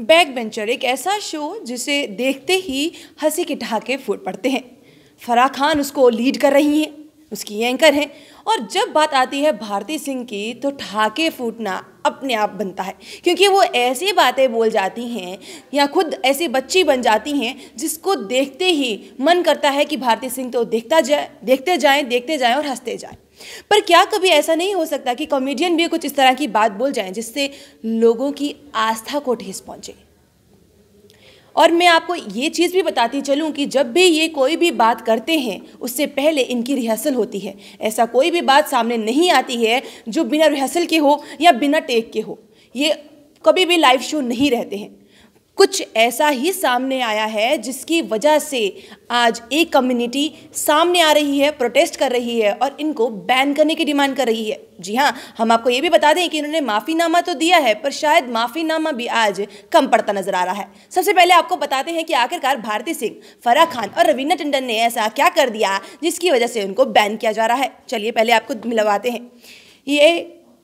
Back bencher एक ऐसा show जिसे देखते ही हंसी के ठहाके फूट पड़ते हैं फराह खान उसको लीड कर रही हैं उसकी एंकर हैं और जब बात आती है भारती सिंह की तो ठाके फूटना अपने आप बनता है क्योंकि वो ऐसी बातें बोल जाती हैं या खुद ऐसी बच्ची बन जाती हैं जिसको देखते ही मन करता है कि भारती सिंह तो देखता जाए देखते जाएं देखते जाएँ और हंसते जाएँ पर क्या कभी ऐसा नहीं हो सकता कि कॉमेडियन भी कुछ इस तरह की बात बोल जाएँ जिससे लोगों की आस्था को ठेस पहुँचे और मैं आपको ये चीज़ भी बताती चलूँ कि जब भी ये कोई भी बात करते हैं उससे पहले इनकी रिहर्सल होती है ऐसा कोई भी बात सामने नहीं आती है जो बिना रिहर्सल के हो या बिना टेक के हो ये कभी भी लाइव शो नहीं रहते हैं कुछ ऐसा ही सामने आया है जिसकी वजह से आज एक कम्युनिटी सामने आ रही है प्रोटेस्ट कर रही है और इनको बैन करने की डिमांड कर रही है जी हाँ हम आपको ये भी बता दें कि इन्होंने माफ़ीनामा तो दिया है पर शायद माफ़ीनामा भी आज कम पड़ता नजर आ रहा है सबसे पहले आपको बताते हैं कि आखिरकार भारती सिंह फराह खान और रवीना टंडन ने ऐसा क्या कर दिया जिसकी वजह से उनको बैन किया जा रहा है चलिए पहले आपको मिलवाते हैं ये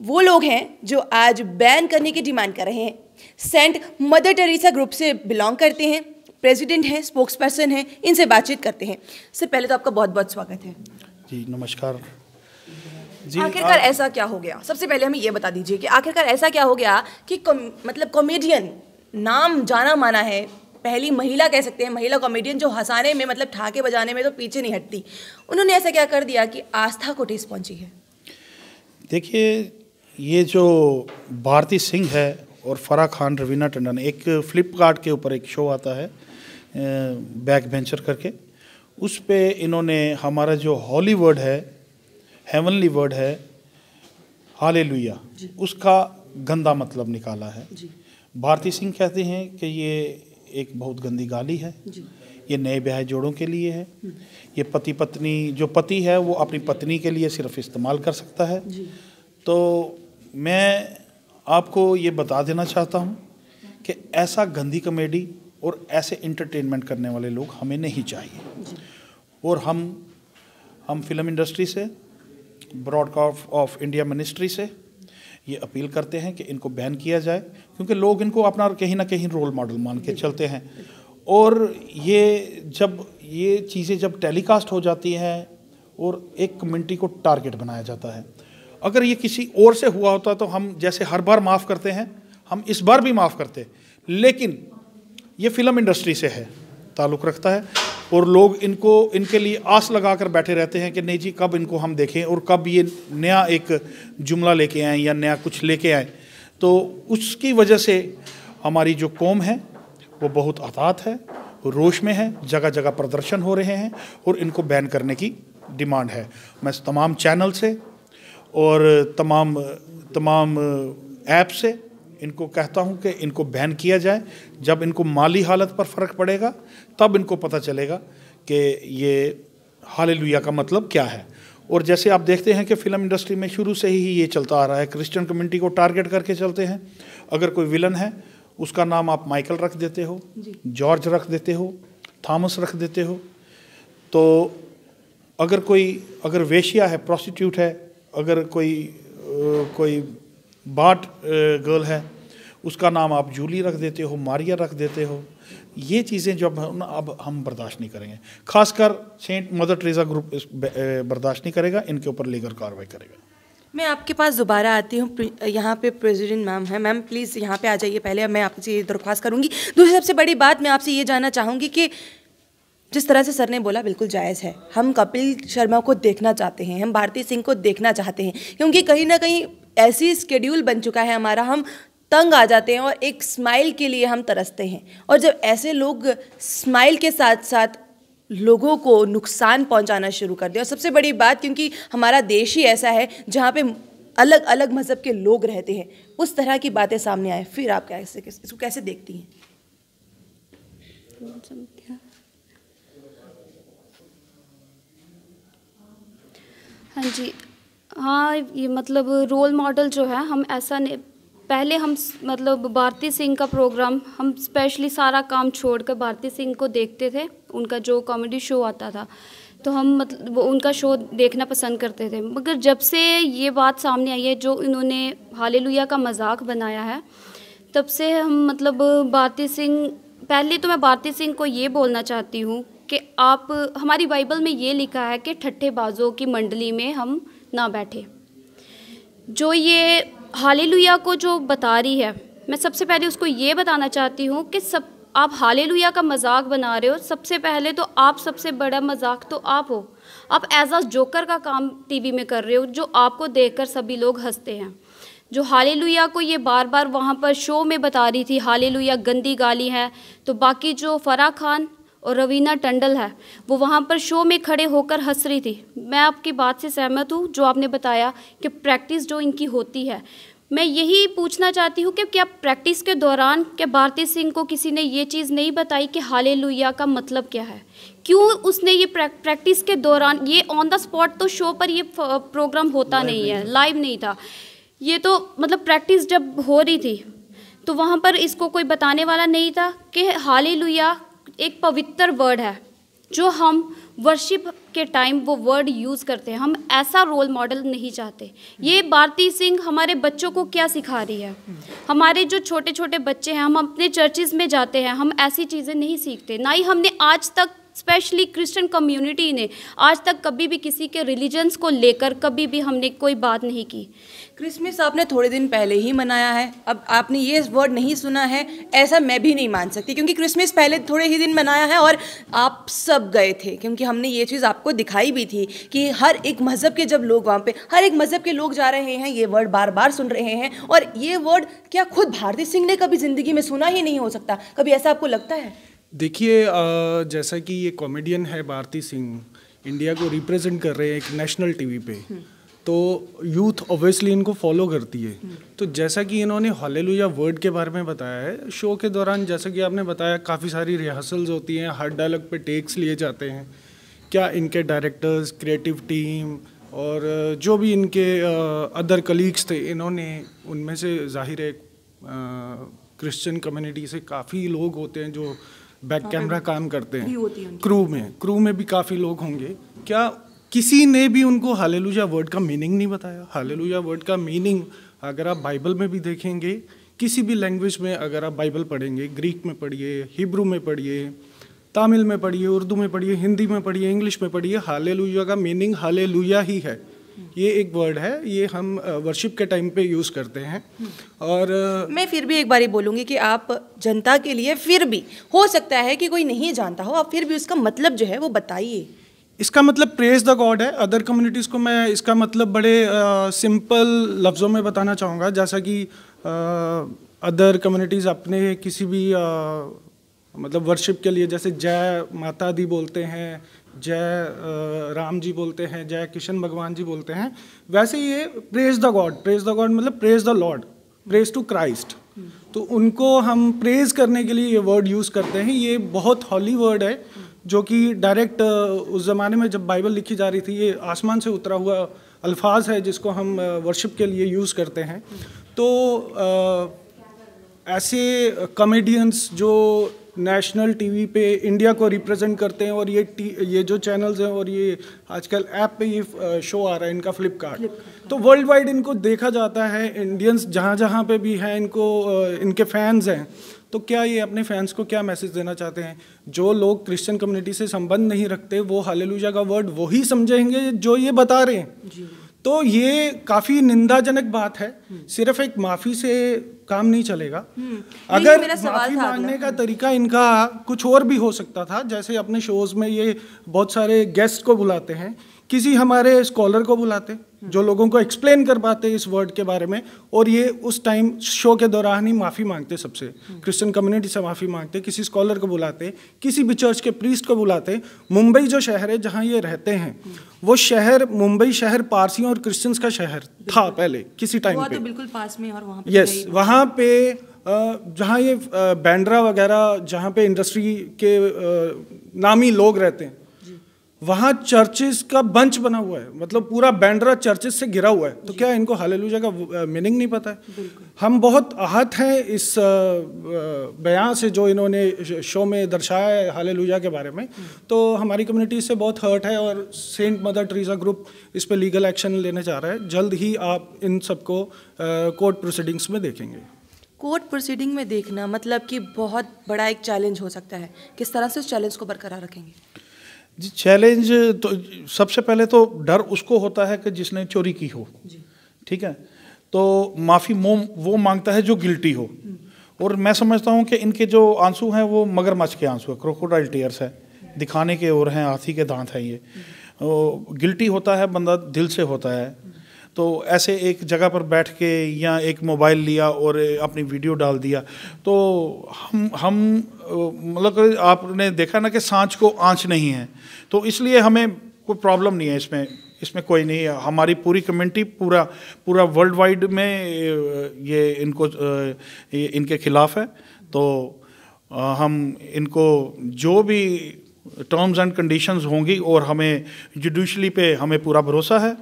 वो लोग हैं जो आज बैन करने की डिमांड कर रहे हैं सेंट मदर टेरेसा ग्रुप से बिलोंग करते हैं प्रेसिडेंट हैं स्पोक्स पर्सन हैं इनसे बातचीत करते हैं सर पहले तो आपका बहुत बहुत स्वागत है जी नमस्कार जी आखिरकार आ... ऐसा क्या हो गया सबसे पहले हमें ये बता दीजिए कि आखिरकार ऐसा क्या हो गया कि कम, मतलब कॉमेडियन नाम जाना माना है पहली महिला कह सकते हैं महिला कॉमेडियन जो हंसाने में मतलब ठाके बजाने में तो पीछे नहीं हटती उन्होंने ऐसा क्या कर दिया कि आस्था को ठेस पहुंची है देखिए ये जो भारती सिंह है और फरा खान रवीना टंडन एक फ्लिपकार्ट के ऊपर एक शो आता है बैक वेंचर करके उस पर इन्होंने हमारा जो हॉली वर्ड है हेवनली वर्ड है हाले उसका गंदा मतलब निकाला है भारती सिंह कहते हैं कि ये एक बहुत गंदी गाली है ये नए ब्याह जोड़ों के लिए है हम्म। ये पति पत्नी जो पति है वो अपनी पत्नी के लिए सिर्फ इस्तेमाल कर सकता है तो मैं आपको ये बता देना चाहता हूँ कि ऐसा गंदी कमेडी और ऐसे इंटरटेनमेंट करने वाले लोग हमें नहीं चाहिए और हम हम फिल्म इंडस्ट्री से ब्रॉडकास्ट ऑफ इंडिया मिनिस्ट्री से ये अपील करते हैं कि इनको बैन किया जाए क्योंकि लोग इनको अपना कहीं ना कहीं रोल मॉडल मान के चलते हैं और ये जब ये चीज़ें जब टेलीकास्ट हो जाती हैं और एक कम्युनिटी को टारगेट बनाया जाता है अगर ये किसी और से हुआ होता तो हम जैसे हर बार माफ़ करते हैं हम इस बार भी माफ़ करते लेकिन ये फ़िल्म इंडस्ट्री से है ताल्लुक़ रखता है और लोग इनको इनके लिए आस लगा कर बैठे रहते हैं कि नहीं जी कब इनको हम देखें और कब ये नया एक जुमला लेके आएँ या नया कुछ लेके आएँ तो उसकी वजह से हमारी जो कौम है वो बहुत आतात है रोश में है जगह जगह प्रदर्शन हो रहे हैं और इनको बैन करने की डिमांड है मैं तमाम चैनल से और तमाम तमाम ऐप से इनको कहता हूं कि इनको बैन किया जाए जब इनको माली हालत पर फ़र्क पड़ेगा तब इनको पता चलेगा कि ये हाल का मतलब क्या है और जैसे आप देखते हैं कि फिल्म इंडस्ट्री में शुरू से ही ये चलता आ रहा है क्रिश्चियन कम्युनिटी को टारगेट करके चलते हैं अगर कोई विलन है उसका नाम आप माइकल रख देते हो जॉर्ज रख देते हो थॉमस रख देते हो तो अगर कोई अगर वेशिया है प्रोस्टिट्यूट है अगर कोई कोई बाट गर्ल है उसका नाम आप जूली रख देते हो मारिया रख देते हो ये चीज़ें जो अब हम बर्दाश्त नहीं करेंगे खासकर सेंट मदर ट्रेजा ग्रुप बर्दाश्त नहीं करेगा इनके ऊपर लीगल कार्रवाई करेगा मैं आपके पास दोबारा आती हूँ यहाँ पे प्रेसिडेंट मैम है मैम प्लीज़ यहाँ पे आ जाइए पहले मैं आपसे ये दरख्वास्त करूँगी दूसरी सबसे बड़ी बात मैं आपसे ये जानना चाहूँगी कि जिस तरह से सर ने बोला बिल्कुल जायज़ है हम कपिल शर्मा को देखना चाहते हैं हम भारती सिंह को देखना चाहते हैं क्योंकि कहीं ना कहीं ऐसी स्केड्यूल बन चुका है हमारा हम तंग आ जाते हैं और एक स्माइल के लिए हम तरसते हैं और जब ऐसे लोग स्माइल के साथ साथ लोगों को नुकसान पहुंचाना शुरू कर दें और सबसे बड़ी बात क्योंकि हमारा देश ही ऐसा है जहाँ पे अलग अलग मज़हब के लोग रहते हैं उस तरह की बातें सामने आए फिर आप कैसे इसको कैसे देखती हैं हाँ जी हाँ ये मतलब रोल मॉडल जो है हम ऐसा नहीं पहले हम मतलब भारती सिंह का प्रोग्राम हम स्पेशली सारा काम छोड़कर भारती सिंह को देखते थे उनका जो कॉमेडी शो आता था तो हम मतलब उनका शो देखना पसंद करते थे मगर जब से ये बात सामने आई है जो इन्होंने हालेलुया का मजाक बनाया है तब से हम मतलब भारती सिंह पहले तो मैं भारती सिंह को ये बोलना चाहती हूँ आप हमारी बाइबल में ये लिखा है कि ठट्ठेबाजों की मंडली में हम ना बैठे जो ये हालेलुया को जो बता रही है मैं सबसे पहले उसको ये बताना चाहती हूँ कि सब आप हालेलुया का मजाक बना रहे हो सबसे पहले तो आप सबसे बड़ा मजाक तो आप हो आप एज आ जोकर का काम टीवी में कर रहे हो जो आपको देखकर सभी लोग हंसते हैं जो हालेलुया को ये बार बार वहाँ पर शो में बता रही थी हालेलुया गंदी गाली है तो बाकी जो फरा खान और रवीना टंडल है वो वहाँ पर शो में खड़े होकर हंस रही थी मैं आपकी बात से सहमत हूँ जो आपने बताया कि प्रैक्टिस जो इनकी होती है मैं यही पूछना चाहती हूँ कि क्या प्रैक्टिस के दौरान क्या भारती सिंह को किसी ने ये चीज़ नहीं बताई कि हाले लुया का मतलब क्या है क्यों उसने ये प्रैक्टिस के दौरान ये ऑन द स्पॉट तो शो पर ये प्रोग्राम होता नहीं, नहीं है लाइव नहीं था ये तो मतलब प्रैक्टिस जब हो रही थी तो वहाँ पर इसको कोई बताने वाला नहीं था कि हाले लुया एक पवित्र वर्ड है जो हम वर्शिप के टाइम वो वर्ड यूज़ करते हैं हम ऐसा रोल मॉडल नहीं चाहते ये भारती सिंह हमारे बच्चों को क्या सिखा रही है हमारे जो छोटे छोटे बच्चे हैं हम अपने चर्चेज़ में जाते हैं हम ऐसी चीज़ें नहीं सीखते ना ही हमने आज तक स्पेशली क्रिश्चियन कम्युनिटी ने आज तक कभी भी किसी के रिलीजन्स को लेकर कभी भी हमने कोई बात नहीं की क्रिसमस आपने थोड़े दिन पहले ही मनाया है अब आपने ये वर्ड नहीं सुना है ऐसा मैं भी नहीं मान सकती क्योंकि क्रिसमस पहले थोड़े ही दिन मनाया है और आप सब गए थे क्योंकि हमने ये चीज़ आपको दिखाई भी थी कि हर एक मज़हब के जब लोग वहाँ पे हर एक मज़हब के लोग जा रहे हैं ये वर्ड बार बार सुन रहे हैं और ये वर्ड क्या खुद भारती सिंह ने कभी ज़िंदगी में सुना ही नहीं हो सकता कभी ऐसा आपको लगता है देखिए जैसा कि ये कॉमेडियन है भारती सिंह इंडिया को रिप्रेजेंट कर रहे हैं एक नेशनल टीवी पे हम्म। तो यूथ ऑब्वियसली इनको फॉलो करती है हम्म। तो जैसा कि इन्होंने हालेलुया वर्ड के बारे में बताया है शो के दौरान जैसा कि आपने बताया काफ़ी सारी रिहर्सल्स होती हैं हर डायलॉग पे टेक्स लिए जाते हैं क्या इनके डायरेक्टर्स क्रिएटिव टीम और जो भी इनके अदर कलीग्स थे इन्होंने उनमें से जाहिर है क्रिश्चियन कम्युनिटी से काफ़ी लोग होते हैं जो बैक कैमरा काम करते हैं क्रू में क्रू में भी काफ़ी लोग होंगे क्या किसी ने भी उनको हालेलुया वर्ड का मीनिंग नहीं बताया हालेलुया वर्ड का मीनिंग अगर आप बाइबल में भी देखेंगे किसी भी लैंग्वेज में अगर आप बाइबल पढ़ेंगे ग्रीक में पढ़िए हिब्रू में पढ़िए तमिल में पढ़िए उर्दू में पढ़िए हिंदी में पढ़िए इंग्लिश में पढ़िए हालेलुया का मीनिंग हालेलुया ही है ये एक वर्ड है ये हम वर्शिप के टाइम पे यूज़ करते हैं और मैं फिर भी एक बार बोलूंगी कि आप जनता के लिए फिर भी हो सकता है कि कोई नहीं जानता हो आप फिर भी उसका मतलब जो है वो बताइए इसका मतलब प्रेज द गॉड है अदर कम्युनिटीज़ को मैं इसका मतलब बड़े सिंपल लफ्ज़ों में बताना चाहूँगा जैसा कि अदर कम्युनिटीज़ अपने किसी भी आ, मतलब वर्शिप के लिए जैसे जय माता दी बोलते हैं जय राम जी बोलते हैं जय किशन भगवान जी बोलते हैं वैसे ये praise the God praise the God मतलब praise the Lord praise to Christ तो उनको हम प्रेज करने के लिए ये वर्ड यूज़ करते हैं ये बहुत हॉली वर्ड है जो कि डायरेक्ट उस ज़माने में जब बाइबल लिखी जा रही थी ये आसमान से उतरा हुआ अल्फाज है जिसको हम वर्शिप के लिए यूज़ करते हैं तो आ, ऐसे कॉमेडियंस जो नेशनल टीवी पे इंडिया को रिप्रेजेंट करते हैं और ये ये जो चैनल्स हैं और ये आजकल ऐप पे ये शो आ रहा है इनका फ्लिपकार्ट तो वर्ल्ड वाइड इनको देखा जाता है इंडियंस जहाँ जहाँ पे भी हैं इनको इनके फैंस हैं तो क्या ये अपने फैंस को क्या मैसेज देना चाहते हैं जो लोग क्रिश्चियन कम्युनिटी से संबंध नहीं रखते वो हालेलुजा का वर्ड वही समझेंगे जो ये बता रहे हैं तो ये काफ़ी निंदाजनक बात है हम्म। सिर्फ एक माफ़ी से काम नहीं चलेगा हम्म। अगर माफी मांगने का तरीका इनका कुछ और भी हो सकता था जैसे अपने शोज में ये बहुत सारे गेस्ट को बुलाते हैं किसी हमारे स्कॉलर को बुलाते हम्म। जो लोगों को एक्सप्लेन कर पाते इस वर्ड के बारे में और ये उस टाइम शो के दौरान ही माफ़ी मांगते सबसे क्रिश्चियन कम्युनिटी हम्म। से माफ़ी मांगते किसी स्कॉलर को बुलाते किसी भी चर्च के प्रीस्ट को बुलाते मुंबई जो शहर है जहाँ ये रहते हैं वो शहर मुंबई शहर पारसियों और क्रिश्चियंस का शहर था पहले किसी टाइम तो पे बिल्कुल पास में और वहाँ यस वहाँ जहाँ पे जहाँ ये बैंड्रा वगैरह जहाँ पे इंडस्ट्री के नामी लोग रहते हैं वहाँ चर्चेस का बंच बना हुआ है मतलब पूरा बैंड्रा चर्चेस से घिरा हुआ है तो क्या इनको हालेलुजा का मीनिंग नहीं पता है हम बहुत आहत हैं इस बयान से जो इन्होंने शो में दर्शाया है हालेलुजा के बारे में हम्म। तो हमारी कम्युनिटी से बहुत हर्ट है और सेंट मदर ट्रीजा ग्रुप इस पर लीगल एक्शन लेने चाह रहा है जल्द ही आप इन सबको कोर्ट प्रोसीडिंग्स में देखेंगे कोर्ट प्रोसीडिंग में देखना मतलब कि बहुत बड़ा एक चैलेंज हो सकता है किस तरह से उस चैलेंज को बरकरार रखेंगे जी चैलेंज तो सबसे पहले तो डर उसको होता है कि जिसने चोरी की हो ठीक है तो माफ़ी मो वो मांगता है जो गिल्टी हो हम्म। और मैं समझता हूँ कि इनके जो आंसू हैं वो मगरमच्छ के आंसू हैं क्रोकोडाइल टीयर्स हैं दिखाने के और हैं हाथी के दांत हैं ये गिल्टी हम्म। तो होता है बंदा दिल से होता है हम्म। तो ऐसे एक जगह पर बैठ के या एक मोबाइल लिया और अपनी वीडियो डाल दिया तो हम हम मतलब आपने देखा ना कि सांच को आँच नहीं है तो इसलिए हमें कोई प्रॉब्लम नहीं है इसमें इसमें कोई नहीं है हमारी पूरी कम्युनिटी पूरा पूरा वर्ल्ड वाइड में ये इनको ये इनके खिलाफ है तो हम इनको जो भी टर्म्स एंड कंडीशंस होंगी और हमें जुडिशली पे हमें पूरा भरोसा है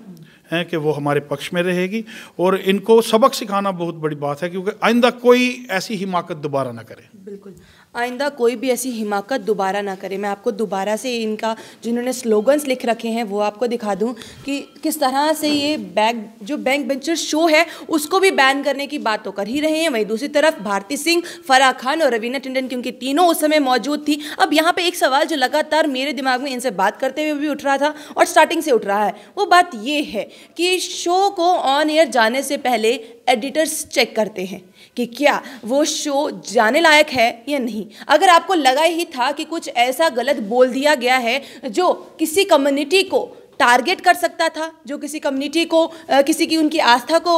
हैं कि वो हमारे पक्ष में रहेगी और इनको सबक सिखाना बहुत बड़ी बात है क्योंकि आइंदा कोई ऐसी हिमाकत दोबारा ना करे बिल्कुल आइंदा कोई भी ऐसी हिमाकत दोबारा ना करे मैं आपको दोबारा से इनका जिन्होंने स्लोगन्स लिख रखे हैं वो आपको दिखा दूँ कि किस तरह से ये बैग जो बैंक बेंचर शो है उसको भी बैन करने की बात तो कर ही रहे हैं वहीं दूसरी तरफ भारती सिंह फराह खान और रवीना टंडन क्योंकि तीनों उस समय मौजूद थी अब यहाँ पर एक सवाल जो लगातार मेरे दिमाग में इनसे बात करते हुए भी उठ रहा था और स्टार्टिंग से उठ रहा है वो बात ये है कि शो को ऑन एयर जाने से पहले एडिटर्स चेक करते हैं कि क्या वो शो जाने लायक है या नहीं अगर आपको लगा ही था कि कुछ ऐसा गलत बोल दिया गया है जो किसी कम्युनिटी को टारगेट कर सकता था जो किसी कम्युनिटी को किसी की उनकी आस्था को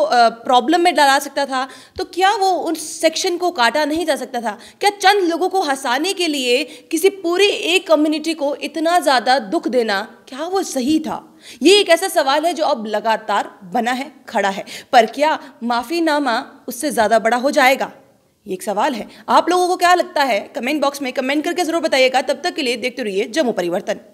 प्रॉब्लम में डाला सकता था तो क्या वो उन सेक्शन को काटा नहीं जा सकता था क्या चंद लोगों को हंसाने के लिए किसी पूरी एक कम्युनिटी को इतना ज़्यादा दुख देना क्या वो सही था ये एक ऐसा सवाल है जो अब लगातार बना है खड़ा है पर क्या माफ़ीनामा उससे ज़्यादा बड़ा हो जाएगा ये एक सवाल है आप लोगों को क्या लगता है कमेंट बॉक्स में कमेंट करके ज़रूर बताइएगा तब तक के लिए देखते रहिए जम्मू परिवर्तन